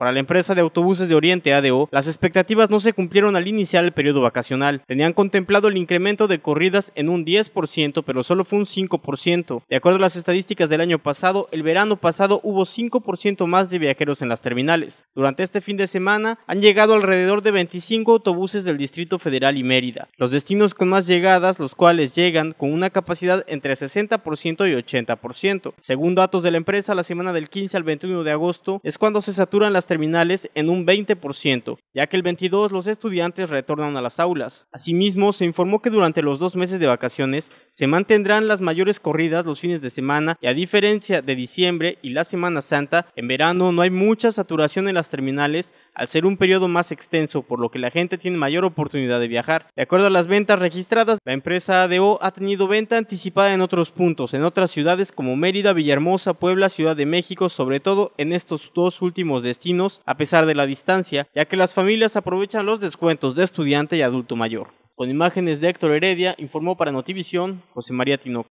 Para la empresa de autobuses de Oriente ADO, las expectativas no se cumplieron al iniciar el periodo vacacional. Tenían contemplado el incremento de corridas en un 10%, pero solo fue un 5%. De acuerdo a las estadísticas del año pasado, el verano pasado hubo 5% más de viajeros en las terminales. Durante este fin de semana han llegado alrededor de 25 autobuses del Distrito Federal y Mérida. Los destinos con más llegadas, los cuales llegan con una capacidad entre 60% y 80%. Según datos de la empresa, la semana del 15 al 21 de agosto es cuando se saturan las terminales en un 20%, ya que el 22 los estudiantes retornan a las aulas. Asimismo, se informó que durante los dos meses de vacaciones se mantendrán las mayores corridas los fines de semana y a diferencia de diciembre y la Semana Santa, en verano no hay mucha saturación en las terminales al ser un periodo más extenso, por lo que la gente tiene mayor oportunidad de viajar. De acuerdo a las ventas registradas, la empresa ADO ha tenido venta anticipada en otros puntos, en otras ciudades como Mérida, Villahermosa, Puebla, Ciudad de México, sobre todo en estos dos últimos destinos, a pesar de la distancia, ya que las familias aprovechan los descuentos de estudiante y adulto mayor. Con imágenes de Héctor Heredia, informó para Notivisión José María Tinoco.